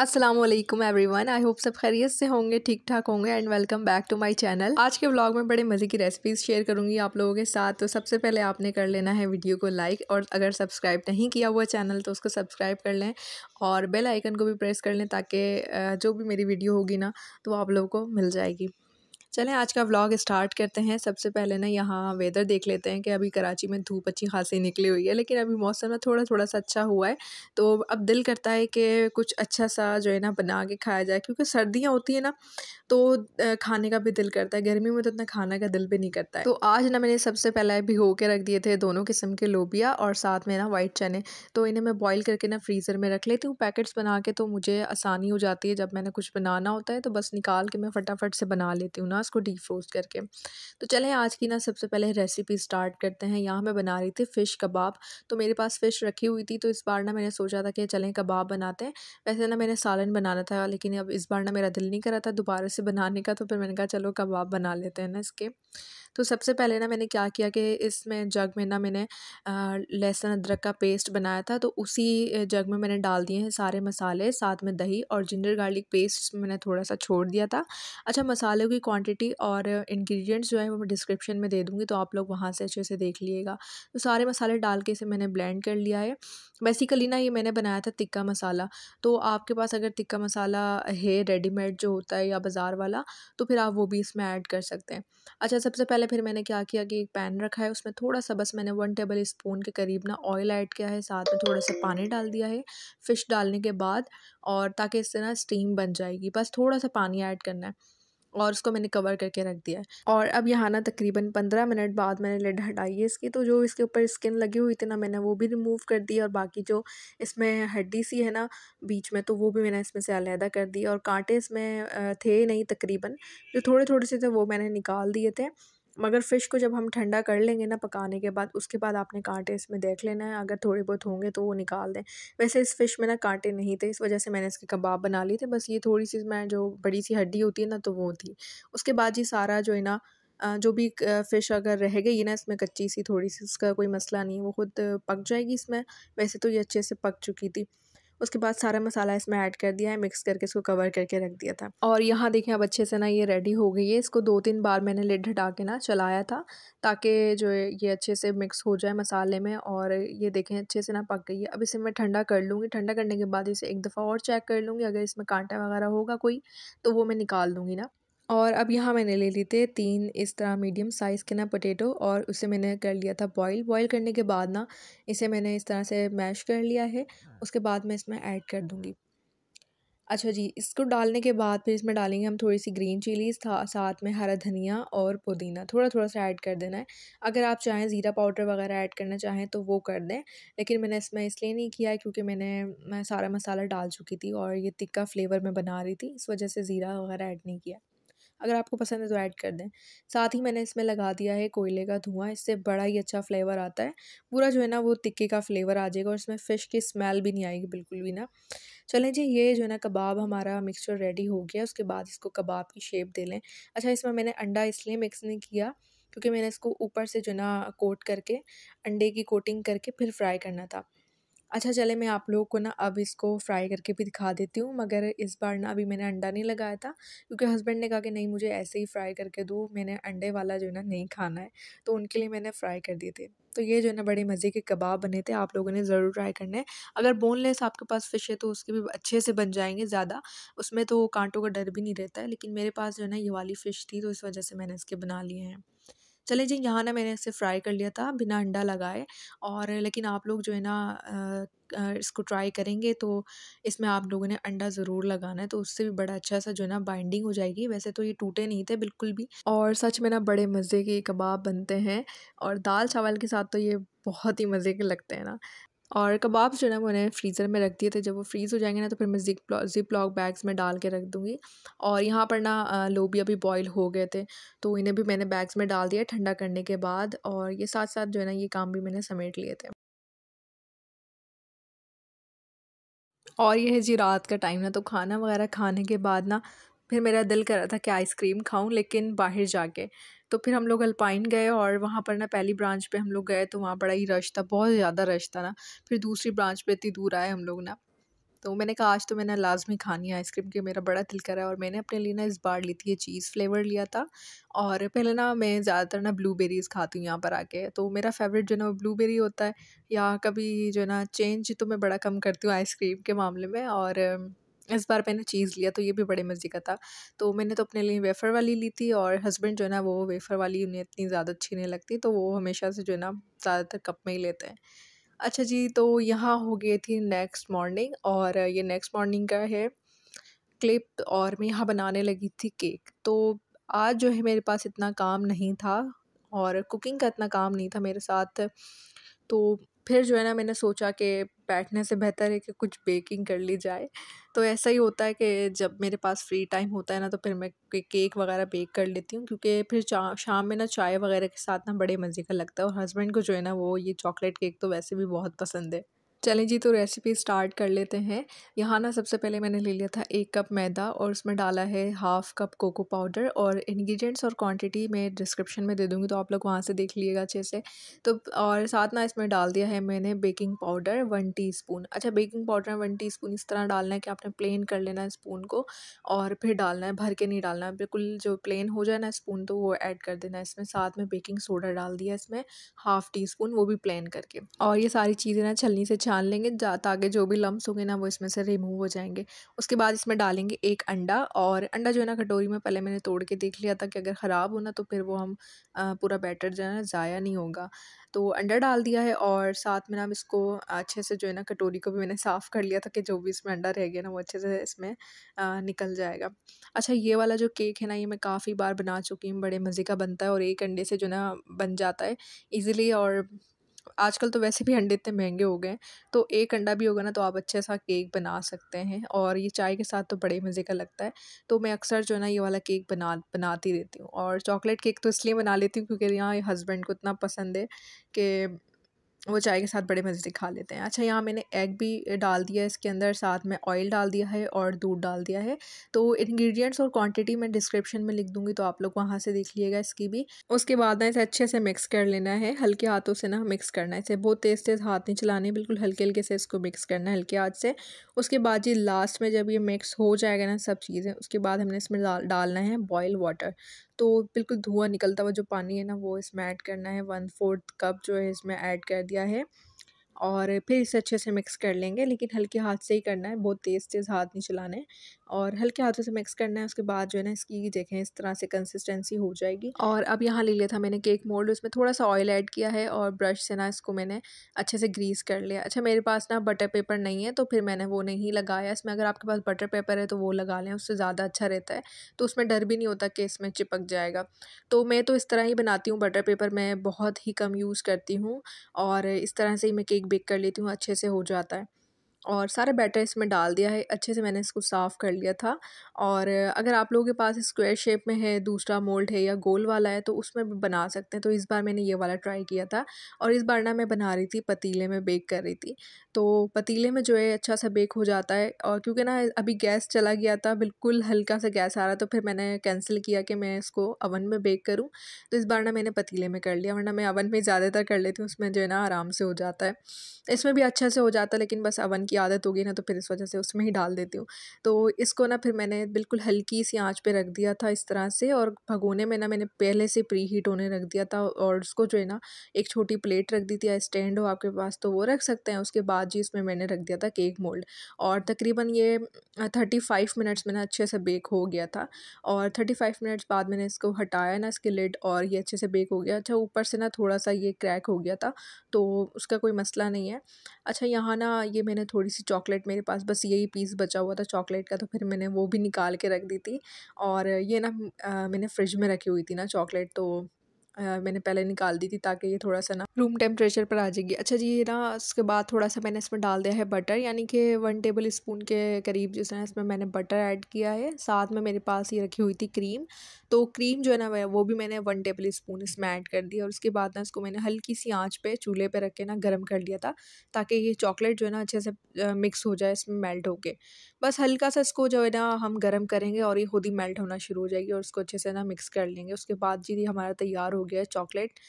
Aslam everyone I hope सब खैरियत से होंगे ठीक ठाक होंगे and welcome back to my channel आज के ब्लॉग में बड़े मज़े की रेसिपीज़ शेयर करूँगी आप लोगों के साथ तो सबसे पहले आपने कर लेना है वीडियो को लाइक और अगर सब्सक्राइब नहीं किया हुआ चैनल तो उसको सब्सक्राइब कर लें और बेल आइकन को भी प्रेस कर लें ताकि जो भी मेरी वीडियो होगी ना तो आप लोगों को मिल जाएगी चलें आज का व्लॉग स्टार्ट करते हैं सबसे पहले ना यहाँ वेदर देख लेते हैं कि अभी कराची में धूप अच्छी खासी निकली हुई है लेकिन अभी मौसम ना थोड़ा थोड़ा सा अच्छा हुआ है तो अब दिल करता है कि कुछ अच्छा सा जो है ना बना के खाया जाए क्योंकि सर्दियाँ होती हैं ना तो खाने का भी दिल करता है गर्मी में तो इतना खाने का दिल भी नहीं करता है तो आज ना मैंने सबसे पहले भिगो के रख दिए थे दोनों किस्म के लोबिया और साथ में ना वाइट चने तो इन्हें मैं बॉईल करके ना फ्रीज़र में रख लेती हूँ पैकेट्स बना के तो मुझे आसानी हो जाती है जब मैंने कुछ बनाना होता है तो बस निकाल के मैं फटाफट से बना लेती हूँ ना ना उसको डीफ्रोस्ट करके तो चलें आज की ना सबसे पहले रेसिपी स्टार्ट करते हैं यहाँ मैं बना रही थी फ़िश कबाब तो मेरे पास फ़िश रखी हुई थी तो इस बार ना मैंने सोचा था कि चलें कबाब बनाते हैं वैसे ना मैंने सालन बनाना था लेकिन अब इस बार ना मेरा दिल नहीं करा था दोबारा से बनाने का तो फिर मैंने कहा चलो कबाब बना लेते हैं ना इसके तो सबसे पहले ना मैंने क्या किया कि इसमें जग में ना मैंने लहसुन अदरक का पेस्ट बनाया था तो उसी जग में मैंने डाल दिए हैं सारे मसाले साथ में दही और जिंजर गार्लिक पेस्ट मैंने थोड़ा सा छोड़ दिया था अच्छा मसालों की क्वान्टिटी क्वांटिटी और इंग्रेडिएंट्स जो है वो मैं डिस्क्रिप्शन में दे दूँगी तो आप लोग वहाँ से अच्छे से देख लीजिएगा तो सारे मसाले डाल के इसे मैंने ब्लेंड कर लिया है बेसिकली ना ये मैंने बनाया था टिक्का मसाला तो आपके पास अगर टिक्का मसाला है रेडीमेड जो होता है या बाज़ार वाला तो फिर आप वो भी इसमें ऐड कर सकते हैं अच्छा सबसे पहले फिर मैंने क्या किया कि एक पैन रखा है उसमें थोड़ा सा बस मैंने वन टेबल स्पून के करीब ना ऑयल ऐड किया है साथ में थोड़ा सा पानी डाल दिया है फ़िश डालने के बाद और ताकि इससे ना स्टीम बन जाएगी बस थोड़ा सा पानी ऐड करना है और उसको मैंने कवर करके रख दिया और अब यहाँ ना तकरीबन पंद्रह मिनट बाद मैंने लिड हटाई है इसकी तो जो इसके ऊपर स्किन लगी हुई थी ना मैंने वो भी रिमूव कर दी और बाकी जो इसमें हड्डी सी है ना बीच में तो वो भी मैंने इसमें से अलहदा कर दी और कांटे इसमें थे नहीं तकरीबन जो थोड़े थोड़े से थे वो मैंने निकाल दिए थे मगर फ़िश को जब हम ठंडा कर लेंगे ना पकाने के बाद उसके बाद आपने कांटे इसमें देख लेना है अगर थोड़े बहुत होंगे तो वो निकाल दें वैसे इस फ़िश में ना कांटे नहीं थे इस वजह से मैंने इसके कबाब बना लिए थे बस ये थोड़ी सी मैं जो बड़ी सी हड्डी होती है ना तो वो थी उसके बाद ये सारा जो है ना जो भी फ़िश अगर रह गई ना इसमें कच्ची सी थोड़ी सी उसका कोई मसला नहीं है वो खुद पक जाएगी इसमें वैसे तो ये अच्छे से पक चुकी थी उसके बाद सारा मसाला इसमें ऐड कर दिया है मिक्स करके इसको कवर करके रख दिया था और यहाँ देखें अब अच्छे से ना ये रेडी हो गई है इसको दो तीन बार मैंने लिड हटा के ना चलाया था ताकि जो ये अच्छे से मिक्स हो जाए मसाले में और ये देखें अच्छे से ना पक गई है अब इसे मैं ठंडा कर लूँगी ठंडा करने के बाद इसे एक दफ़ा और चेक कर लूँगी अगर इसमें कांटा वगैरह होगा कोई तो वो मैं निकाल दूँगी ना और अब यहाँ मैंने ले लिए थे तीन इस तरह मीडियम साइज़ के ना पोटैटो और उसे मैंने कर लिया था बॉईल बॉईल करने के बाद ना इसे मैंने इस तरह से मैश कर लिया है उसके बाद मैं इसमें ऐड कर दूँगी अच्छा जी इसको डालने के बाद फिर इसमें डालेंगे हम थोड़ी सी ग्रीन चिलीज़ था साथ में हरा धनिया और पुदीना थोड़ा थोड़ा सा ऐड कर देना है अगर आप चाहें ज़ीरा पाउडर वगैरह ऐड करना चाहें तो वो कर दें लेकिन मैंने इसमें इसलिए नहीं किया है क्योंकि मैंने मैं सारा मसाला डाल चुकी थी और ये तिक्का फ्लेवर में बना रही थी इस वजह से ज़ीरा वगैरह ऐड नहीं किया अगर आपको पसंद है तो ऐड कर दें साथ ही मैंने इसमें लगा दिया है कोयले का धुआं इससे बड़ा ही अच्छा फ्लेवर आता है पूरा जो है ना वो तिक्के का फ्लेवर आ जाएगा और इसमें फ़िश की स्मेल भी नहीं आएगी बिल्कुल भी ना चलें जी ये जो है ना कबाब हमारा मिक्सचर रेडी हो गया उसके बाद इसको कबाब की शेप दे लें अच्छा इसमें मैंने अंडा इसलिए मिक्स नहीं किया क्योंकि मैंने इसको ऊपर से जो ना कोट करके अंडे की कोटिंग करके फिर फ्राई करना था अच्छा चले मैं आप लोगों को ना अब इसको फ्राई करके भी दिखा देती हूँ मगर इस बार ना अभी मैंने अंडा नहीं लगाया था क्योंकि हस्बैंड ने कहा कि नहीं मुझे ऐसे ही फ्राई करके दो मैंने अंडे वाला जो है ना नहीं खाना है तो उनके लिए मैंने फ्राई कर दिए थे तो ये जो है ना बड़े मज़े के कबाब बने थे आप लोगों ने ज़रूर ट्राई करने है अगर बोनलेस आपके पास फ़िश है तो उसके भी अच्छे से बन जाएंगे ज़्यादा उसमें तो कांटों का डर भी नहीं रहता है लेकिन मेरे पास जो है ना ये वाली फ़िश थी तो इस वजह से मैंने इसके बना लिए हैं चले जी यहाँ ना मैंने इसे फ्राई कर लिया था बिना अंडा लगाए और लेकिन आप लोग जो है ना इसको ट्राई करेंगे तो इसमें आप लोगों ने अंडा ज़रूर लगाना है तो उससे भी बड़ा अच्छा सा जो है ना बाइंडिंग हो जाएगी वैसे तो ये टूटे नहीं थे बिल्कुल भी और सच में ना बड़े मज़े के कबाब बनते हैं और दाल चावल के साथ तो ये बहुत ही मज़े के लगते हैं ना और कबाब जो है ना मैंने फ्रीज़र में रख दिए थे जब वो फ्रीज़ हो जाएंगे ना तो फिर मैं जिप जिप लॉक बैग्स में डाल के रख दूँगी और यहाँ पर ना लोबिया भी बॉईल हो गए थे तो इन्हें भी मैंने बैग्स में डाल दिया ठंडा करने के बाद और ये साथ साथ जो है ना ये काम भी मैंने समेट लिए थे और यह है जी रात का टाइम ना तो खाना वगैरह खाने के बाद ना फिर मेरा दिल कर रहा था कि आइसक्रीम खाऊं लेकिन बाहर जाके तो फिर हम लोग अल्पाइन गए और वहाँ पर ना पहली ब्रांच पे हम लोग गए तो वहाँ बड़ा ही रश था बहुत ज़्यादा रश था ना फिर दूसरी ब्रांच पे इतनी दूर आए हम लोग ना तो मैंने कहा आज तो मैंने लाजमी खानी है आइसक्रीम की मेरा बड़ा दिल करा और मैंने अपने लिए ना इस बार ली थी ये चीज़ फ्लेवर लिया था और पहले ना मैं ज़्यादातर ना ब्लूबेरीज़ खाती हूँ यहाँ पर आके तो मेरा फेवरेट जो है ना वो ब्लूबेरी होता है या कभी जो है ना चेंज तो मैं बड़ा कम करती हूँ आइसक्रीम के मामले में और इस बार मैंने चीज़ लिया तो ये भी बड़े मज़े का था तो मैंने तो अपने लिए वेफ़र वाली ली थी और हस्बैंड जो है ना वो वेफ़र वाली उन्हें इतनी ज़्यादा अच्छी नहीं लगती तो वो हमेशा से जो है ना ज़्यादातर कप में ही लेते हैं अच्छा जी तो यहाँ हो गई थी नेक्स्ट मॉर्निंग और ये नेक्स्ट मॉर्निंग का है क्लिप और मैं यहाँ बनाने लगी थी केक तो आज जो है मेरे पास इतना काम नहीं था और कुकिंग का इतना काम नहीं था मेरे साथ तो फिर जो है ना मैंने सोचा कि बैठने से बेहतर है कि कुछ बेकिंग कर ली जाए तो ऐसा ही होता है कि जब मेरे पास फ्री टाइम होता है ना तो फिर मैं केक वगैरह बेक कर लेती हूँ क्योंकि फिर शाम में ना चाय वगैरह के साथ ना बड़े मज़े का लगता है और हस्बैंड को जो है ना वो ये चॉकलेट केक तो वैसे भी बहुत पसंद है चलें जी तो रेसिपी स्टार्ट कर लेते हैं यहाँ ना सबसे पहले मैंने ले लिया था एक कप मैदा और उसमें डाला है हाफ़ कप कोको पाउडर और इंग्रेडिएंट्स और क्वांटिटी मैं डिस्क्रिप्शन में दे दूँगी तो आप लोग वहाँ से देख लीजिएगा अच्छे से तो और साथ ना इसमें डाल दिया है मैंने बेकिंग पाउडर वन टी अच्छा बेकिंग पाउडर वन टी इस तरह डालना है कि आपने प्लेन कर लेना है स्पून को और फिर डालना है भर के नहीं डालना है बिल्कुल जो प्लेन हो जाए ना स्पून तो वो ऐड कर देना है इसमें साथ में बेकिंग सोडा डाल दिया इसमें हाफ़ टी स्पून वो भी प्लेन करके और ये सारी चीज़ें ना छलनी से छान लेंगे ताकि जो भी लम्ब होंगे ना वो इसमें से रिमूव हो जाएंगे उसके बाद इसमें डालेंगे एक अंडा और अंडा जो है ना कटोरी में पहले मैंने तोड़ के देख लिया था कि अगर ख़राब हो ना तो फिर वो हम पूरा बैटर जो है ना ज़ाया नहीं होगा तो अंडा डाल दिया है और साथ में ना हम इसको अच्छे से जो है ना कटोरी को भी मैंने साफ़ कर लिया था कि जो भी इसमें अंडा रह गया ना वो अच्छे से इसमें निकल जाएगा अच्छा ये वाला जो केक है ना ये मैं काफ़ी बार बना चुकी हूँ बड़े मज़े का बनता है और एक अंडे से जो ना बन जाता है ईज़िली और आजकल तो वैसे भी अंडे इतने महंगे हो गए हैं तो एक अंडा भी होगा ना तो आप अच्छे सा केक बना सकते हैं और ये चाय के साथ तो बड़े मज़े का लगता है तो मैं अक्सर जो है ना ये वाला केक बना बनाती रहती हूँ और चॉकलेट केक तो इसलिए बना लेती हूँ क्योंकि यहाँ हस्बैंड को इतना पसंद है कि वो चाय के साथ बड़े मज़े से खा लेते हैं अच्छा यहाँ मैंने एग भी डाल दिया है इसके अंदर साथ में ऑयल डाल दिया है और दूध डाल दिया है तो इंग्रेडिएंट्स और क्वांटिटी मैं डिस्क्रिप्शन में लिख दूंगी तो आप लोग वहाँ से देख लीजिएगा इसकी भी उसके बाद ना इसे अच्छे से मिक्स कर लेना है हल्के हाथों से ना मिक्स करना है इसे बहुत तेज़ तेज़ हाथ नहीं चलाने बिल्कुल हल्के हल्के से इसको मिक्स करना है हल्के हाथ से उसके बाद जी लास्ट में जब ये मिक्स हो जाएगा ना सब चीज़ें उसके बाद हमने इसमें डालना है बॉयल वाटर तो बिल्कुल धुआँ निकलता हुआ जो पानी है ना वो इसमें ऐड करना है वन फोर्थ कप जो है इसमें ऐड कर दिया है और फिर इसे अच्छे से मिक्स कर लेंगे लेकिन हल्के हाथ से ही करना है बहुत तेज़ तेज़ हाथ नहीं चलाने और हल्के हाथों से मिक्स करना है उसके बाद जो है ना इसकी देखें इस तरह से कंसिस्टेंसी हो जाएगी और अब यहाँ ले लिया था मैंने केक मोल्ड उसमें थोड़ा सा ऑयल ऐड किया है और ब्रश से ना इसको मैंने अच्छे से ग्रीस कर लिया अच्छा मेरे पास ना बटर पेपर नहीं है तो फिर मैंने वो नहीं लगाया इसमें अगर आपके पास बटर पेपर है तो वो लगा लें उससे ज़्यादा अच्छा रहता है तो उसमें डर भी नहीं होता कि इसमें चिपक जाएगा तो मैं तो इस तरह ही बनाती हूँ बटर पेपर मैं बहुत ही कम यूज़ करती हूँ और इस तरह से ही मैं केक बेक कर लेती हूँ अच्छे से हो जाता है और सारा बैटर इसमें डाल दिया है अच्छे से मैंने इसको साफ़ कर लिया था और अगर आप लोगों के पास स्क्वायर शेप में है दूसरा मोल्ड है या गोल वाला है तो उसमें भी बना सकते हैं तो इस बार मैंने ये वाला ट्राई किया था और इस बार ना मैं बना रही थी पतीले में बेक कर रही थी तो पतीले में जो है अच्छा सा बेक हो जाता है और क्योंकि ना अभी गैस चला गया था बिल्कुल हल्का सा गैस आ रहा तो फिर मैंने कैंसिल किया कि मैं इसको अवन में बेक करूँ तो इस बार ना मैंने पतीले में कर लिया वरना मैं अवन में ज़्यादातर कर लेती हूँ उसमें जो है ना आराम से हो जाता है इसमें भी अच्छा से हो जाता है लेकिन बस अवन की आदत हो गई ना तो फिर इस वजह से उसमें ही डाल देती हूँ तो इसको ना फिर मैंने बिल्कुल हल्की सी आँच पर रख दिया था इस तरह से और भगोने में ना मैंने पहले से प्री हीट होने रख दिया था और उसको जो है ना एक छोटी प्लेट रख दी थी या स्टैंड हो आपके पास तो वो रख सकते हैं उसके बाद जी इसमें मैंने रख दिया था केक मोल्ड और तकरीबन ये थर्टी फाइव मिनट्स में ना अच्छे से बेक हो गया था और थर्टी फाइव मिनट्स बाद मैंने इसको हटाया ना इसके लिड और ये अच्छे से बेक हो गया अच्छा ऊपर से ना थोड़ा सा ये क्रैक हो गया था तो उसका कोई मसला नहीं है अच्छा यहाँ ना ये मैंने थोड़ा थोड़ी सी चॉकलेट मेरे पास बस यही पीस बचा हुआ था चॉकलेट का तो फिर मैंने वो भी निकाल के रख दी थी और ये ना मैंने फ्रिज में रखी हुई थी ना चॉकलेट तो आ, मैंने पहले निकाल दी थी ताकि ये थोड़ा सा ना रूम टेम्परेचर पर आ जाएगी अच्छा जी ये ना उसके बाद थोड़ा सा मैंने इसमें डाल दिया है बटर यानी कि वन टेबल स्पून के करीब जिस इसमें मैंने बटर ऐड किया है साथ में मेरे पास ये रखी हुई थी क्रीम तो क्रीम जो है ना वो भी मैंने वन टेबल स्पून इसमें ऐड कर दिया और उसके बाद ना इसको मैंने हल्की सी आँच पर चूल्हे पर रख के ना गर्म कर लिया था ताकि ये चॉकलेट जो है ना अच्छे से मिक्स हो जाए इसमें मेल्ट होके बस हल्का सा इसको जो है ना हम गर्म करेंगे और ये खुद ही मेल्ट होना शुरू हो जाएगी और उसको अच्छे से ना मिक्स कर लेंगे उसके बाद जी हमारा तैयार हो गया है चॉकलेट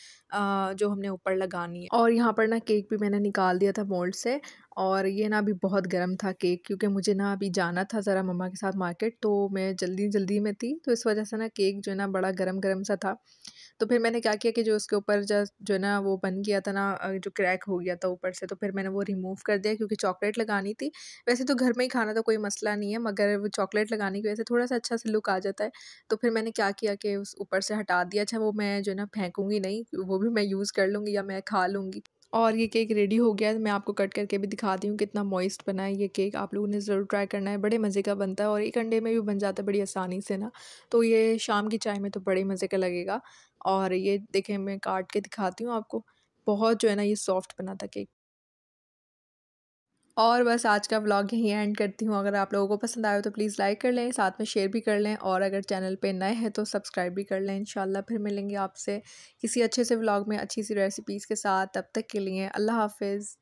जो हमने ऊपर लगानी है और यहाँ पर ना केक भी मैंने निकाल दिया था मोल्ड से और ये ना अभी बहुत गर्म था केक क्योंकि मुझे ना अभी जाना था ज़रा मम्मा के साथ मार्केट तो मैं जल्दी जल्दी में थी तो इस वजह से ना केक जो है ना बड़ा गर्म गर्म सा था तो फिर मैंने क्या किया कि जो उसके ऊपर जो है ना वो बन गया था ना जो क्रैक हो गया था ऊपर से तो फिर मैंने वो रिमूव कर दिया क्योंकि चॉकलेट लगानी थी वैसे तो घर में ही खाना तो कोई मसला नहीं है मगर वो चॉकलेट लगाने की वजह से थोड़ा सा अच्छा सा लुक आ जाता है तो फिर मैंने क्या किया कि उस ऊपर से हटा दिया अच्छा वो मैं जो है ना फेंकूँगी नहीं वो भी मैं यूज़ कर लूँगी या मैं खा लूँगी और ये केक रेडी हो गया है तो मैं आपको कट करके भी दिखाती हूँ कितना मॉइस्ट बना है ये केक आप लोगों ने ज़रूर ट्राई करना है बड़े मज़े का बनता है और एक अंडे में भी बन जाता है बड़ी आसानी से ना तो ये शाम की चाय में तो बड़े मज़े का लगेगा और ये देखें मैं काट के दिखाती हूँ आपको बहुत जो है ना ये सॉफ्ट बना था केक और बस आज का व्लॉग यहीं एंड करती हूँ अगर आप लोगों को पसंद आए तो प्लीज़ लाइक कर लें साथ में शेयर भी कर लें और अगर चैनल पे नए हैं तो सब्सक्राइब भी कर लें इंशाल्लाह फिर मिलेंगे आपसे किसी अच्छे से व्लॉग में अच्छी सी रेसिपीज़ के साथ तब तक के लिए अल्लाह हाफिज़